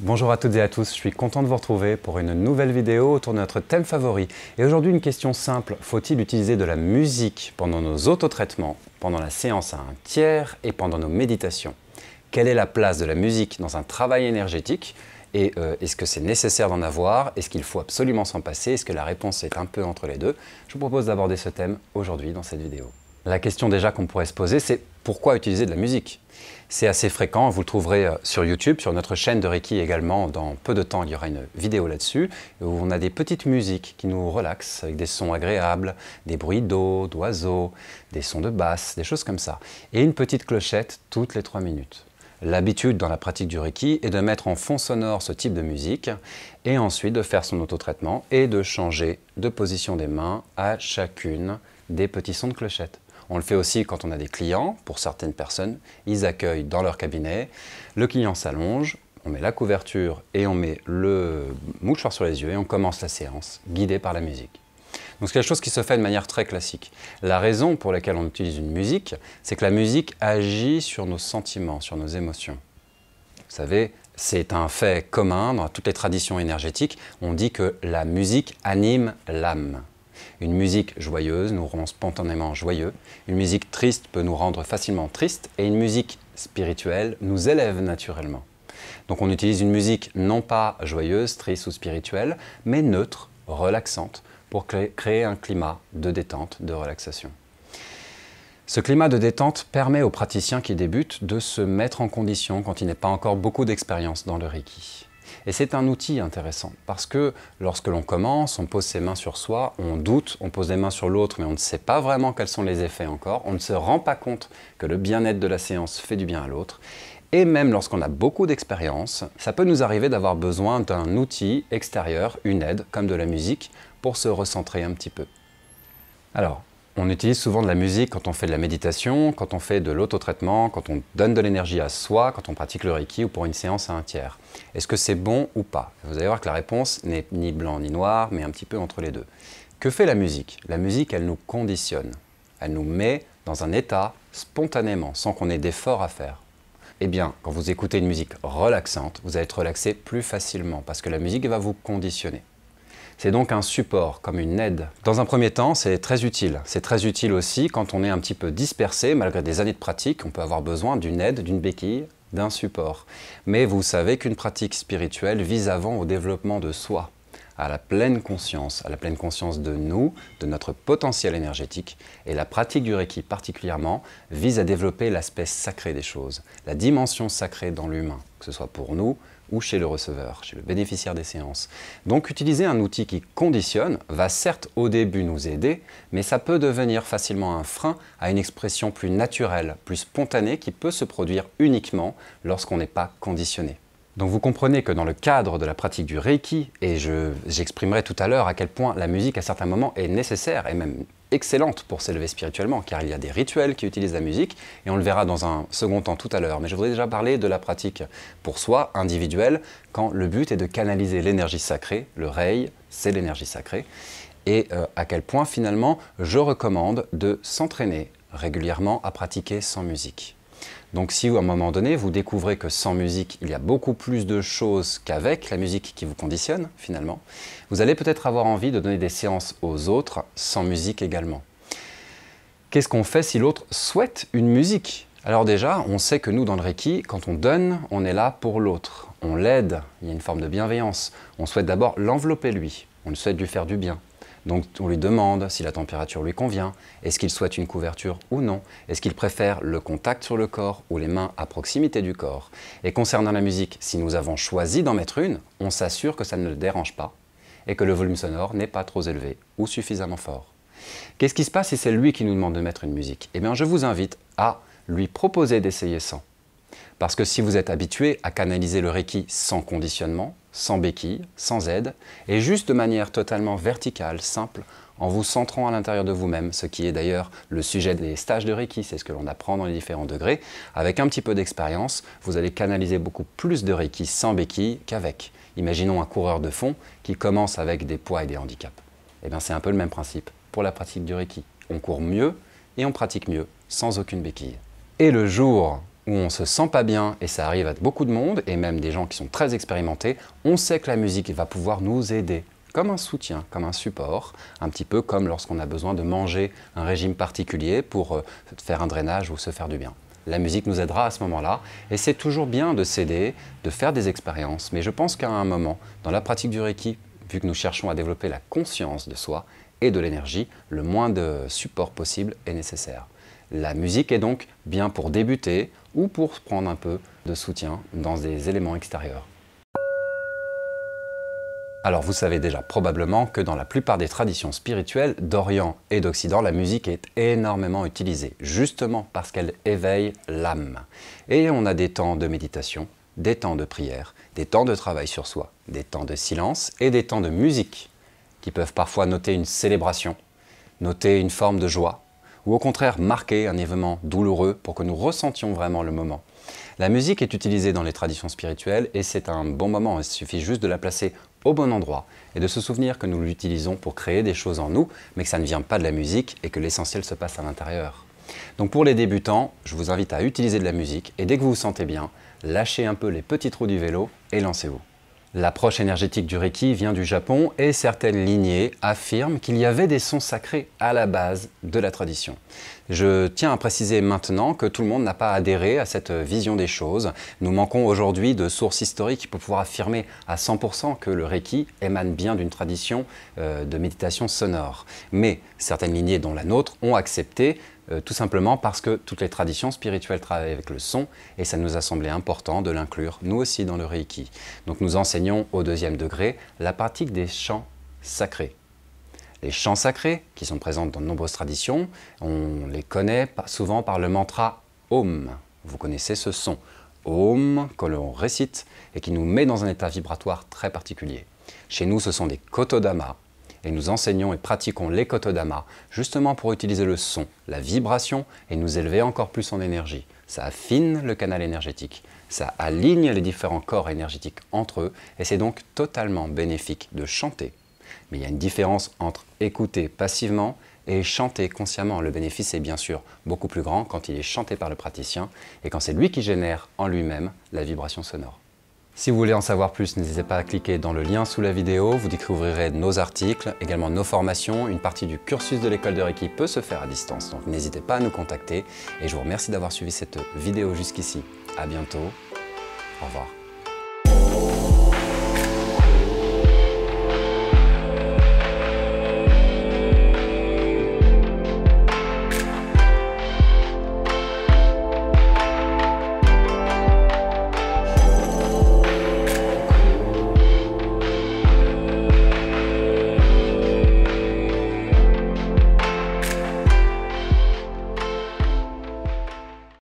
Bonjour à toutes et à tous, je suis content de vous retrouver pour une nouvelle vidéo autour de notre thème favori. Et aujourd'hui une question simple, faut-il utiliser de la musique pendant nos autotraitements, pendant la séance à un tiers et pendant nos méditations Quelle est la place de la musique dans un travail énergétique et euh, est-ce que c'est nécessaire d'en avoir Est-ce qu'il faut absolument s'en passer Est-ce que la réponse est un peu entre les deux Je vous propose d'aborder ce thème aujourd'hui dans cette vidéo la question déjà qu'on pourrait se poser, c'est pourquoi utiliser de la musique C'est assez fréquent, vous le trouverez euh, sur YouTube, sur notre chaîne de Reiki également. Dans peu de temps, il y aura une vidéo là-dessus, où on a des petites musiques qui nous relaxent, avec des sons agréables, des bruits d'eau, d'oiseaux, des sons de basse, des choses comme ça. Et une petite clochette toutes les trois minutes. L'habitude dans la pratique du Reiki est de mettre en fond sonore ce type de musique et ensuite de faire son autotraitement et de changer de position des mains à chacune des petits sons de clochette. On le fait aussi quand on a des clients, pour certaines personnes, ils accueillent dans leur cabinet, le client s'allonge, on met la couverture et on met le mouchoir sur les yeux et on commence la séance, guidée par la musique. Donc c'est quelque chose qui se fait de manière très classique. La raison pour laquelle on utilise une musique, c'est que la musique agit sur nos sentiments, sur nos émotions. Vous savez, c'est un fait commun dans toutes les traditions énergétiques. On dit que la musique anime l'âme. Une musique joyeuse nous rend spontanément joyeux, une musique triste peut nous rendre facilement triste, et une musique spirituelle nous élève naturellement. Donc on utilise une musique non pas joyeuse, triste ou spirituelle, mais neutre, relaxante, pour créer un climat de détente, de relaxation. Ce climat de détente permet aux praticiens qui débutent de se mettre en condition quand il n'est pas encore beaucoup d'expérience dans le Reiki. Et c'est un outil intéressant parce que lorsque l'on commence, on pose ses mains sur soi, on doute, on pose des mains sur l'autre, mais on ne sait pas vraiment quels sont les effets encore, on ne se rend pas compte que le bien-être de la séance fait du bien à l'autre. Et même lorsqu'on a beaucoup d'expérience, ça peut nous arriver d'avoir besoin d'un outil extérieur, une aide, comme de la musique, pour se recentrer un petit peu. Alors, on utilise souvent de la musique quand on fait de la méditation, quand on fait de l'autotraitement, quand on donne de l'énergie à soi, quand on pratique le Reiki ou pour une séance à un tiers. Est-ce que c'est bon ou pas Vous allez voir que la réponse n'est ni blanc ni noir, mais un petit peu entre les deux. Que fait la musique La musique, elle nous conditionne. Elle nous met dans un état spontanément, sans qu'on ait d'efforts à faire. Eh bien, quand vous écoutez une musique relaxante, vous allez être relaxé plus facilement parce que la musique va vous conditionner. C'est donc un support, comme une aide. Dans un premier temps, c'est très utile. C'est très utile aussi quand on est un petit peu dispersé, malgré des années de pratique, on peut avoir besoin d'une aide, d'une béquille, d'un support. Mais vous savez qu'une pratique spirituelle vise avant au développement de soi, à la pleine conscience, à la pleine conscience de nous, de notre potentiel énergétique, et la pratique du Reiki particulièrement vise à développer l'aspect sacré des choses, la dimension sacrée dans l'humain, que ce soit pour nous, ou chez le receveur, chez le bénéficiaire des séances. Donc utiliser un outil qui conditionne va certes au début nous aider, mais ça peut devenir facilement un frein à une expression plus naturelle, plus spontanée qui peut se produire uniquement lorsqu'on n'est pas conditionné. Donc vous comprenez que dans le cadre de la pratique du Reiki, et j'exprimerai tout à l'heure à quel point la musique à certains moments est nécessaire et même excellente pour s'élever spirituellement, car il y a des rituels qui utilisent la musique, et on le verra dans un second temps tout à l'heure. Mais je voudrais déjà parler de la pratique pour soi, individuelle, quand le but est de canaliser l'énergie sacrée, le rei, c'est l'énergie sacrée, et euh, à quel point finalement je recommande de s'entraîner régulièrement à pratiquer sans musique. Donc si à un moment donné, vous découvrez que sans musique, il y a beaucoup plus de choses qu'avec la musique qui vous conditionne, finalement, vous allez peut-être avoir envie de donner des séances aux autres sans musique également. Qu'est-ce qu'on fait si l'autre souhaite une musique alors déjà, on sait que nous, dans le Reiki, quand on donne, on est là pour l'autre. On l'aide, il y a une forme de bienveillance. On souhaite d'abord l'envelopper lui, on souhaite lui faire du bien. Donc on lui demande si la température lui convient, est-ce qu'il souhaite une couverture ou non, est-ce qu'il préfère le contact sur le corps ou les mains à proximité du corps. Et concernant la musique, si nous avons choisi d'en mettre une, on s'assure que ça ne le dérange pas et que le volume sonore n'est pas trop élevé ou suffisamment fort. Qu'est-ce qui se passe si c'est lui qui nous demande de mettre une musique Eh bien je vous invite à lui proposer d'essayer sans. Parce que si vous êtes habitué à canaliser le Reiki sans conditionnement, sans béquille, sans aide, et juste de manière totalement verticale, simple, en vous centrant à l'intérieur de vous-même, ce qui est d'ailleurs le sujet des stages de Reiki, c'est ce que l'on apprend dans les différents degrés. Avec un petit peu d'expérience, vous allez canaliser beaucoup plus de Reiki sans béquille qu'avec. Imaginons un coureur de fond qui commence avec des poids et des handicaps. Eh bien c'est un peu le même principe pour la pratique du Reiki. On court mieux et on pratique mieux, sans aucune béquille. Et le jour où on se sent pas bien, et ça arrive à beaucoup de monde, et même des gens qui sont très expérimentés, on sait que la musique va pouvoir nous aider comme un soutien, comme un support, un petit peu comme lorsqu'on a besoin de manger un régime particulier pour euh, faire un drainage ou se faire du bien. La musique nous aidera à ce moment-là, et c'est toujours bien de s'aider, de faire des expériences, mais je pense qu'à un moment, dans la pratique du Reiki, vu que nous cherchons à développer la conscience de soi et de l'énergie, le moins de support possible est nécessaire. La musique est donc bien pour débuter, ou pour prendre un peu de soutien dans des éléments extérieurs. Alors vous savez déjà probablement que dans la plupart des traditions spirituelles d'Orient et d'Occident, la musique est énormément utilisée, justement parce qu'elle éveille l'âme. Et on a des temps de méditation, des temps de prière, des temps de travail sur soi, des temps de silence et des temps de musique, qui peuvent parfois noter une célébration, noter une forme de joie, ou au contraire marquer un événement douloureux pour que nous ressentions vraiment le moment. La musique est utilisée dans les traditions spirituelles et c'est un bon moment, il suffit juste de la placer au bon endroit et de se souvenir que nous l'utilisons pour créer des choses en nous, mais que ça ne vient pas de la musique et que l'essentiel se passe à l'intérieur. Donc pour les débutants, je vous invite à utiliser de la musique et dès que vous vous sentez bien, lâchez un peu les petits trous du vélo et lancez-vous. L'approche énergétique du Reiki vient du Japon et certaines lignées affirment qu'il y avait des sons sacrés à la base de la tradition. Je tiens à préciser maintenant que tout le monde n'a pas adhéré à cette vision des choses. Nous manquons aujourd'hui de sources historiques pour pouvoir affirmer à 100% que le Reiki émane bien d'une tradition euh, de méditation sonore. Mais certaines lignées, dont la nôtre, ont accepté euh, tout simplement parce que toutes les traditions spirituelles travaillent avec le son et ça nous a semblé important de l'inclure nous aussi dans le Reiki. Donc nous enseignons au deuxième degré la pratique des chants sacrés. Les chants sacrés, qui sont présents dans de nombreuses traditions, on les connaît souvent par le mantra Om. Vous connaissez ce son Om que l'on récite et qui nous met dans un état vibratoire très particulier. Chez nous, ce sont des kotodamas, et nous enseignons et pratiquons l'ekotodama justement pour utiliser le son, la vibration et nous élever encore plus en énergie. Ça affine le canal énergétique, ça aligne les différents corps énergétiques entre eux et c'est donc totalement bénéfique de chanter. Mais il y a une différence entre écouter passivement et chanter consciemment. Le bénéfice est bien sûr beaucoup plus grand quand il est chanté par le praticien et quand c'est lui qui génère en lui-même la vibration sonore. Si vous voulez en savoir plus, n'hésitez pas à cliquer dans le lien sous la vidéo, vous découvrirez nos articles, également nos formations, une partie du cursus de l'école de Reiki peut se faire à distance, donc n'hésitez pas à nous contacter et je vous remercie d'avoir suivi cette vidéo jusqu'ici. À bientôt, au revoir.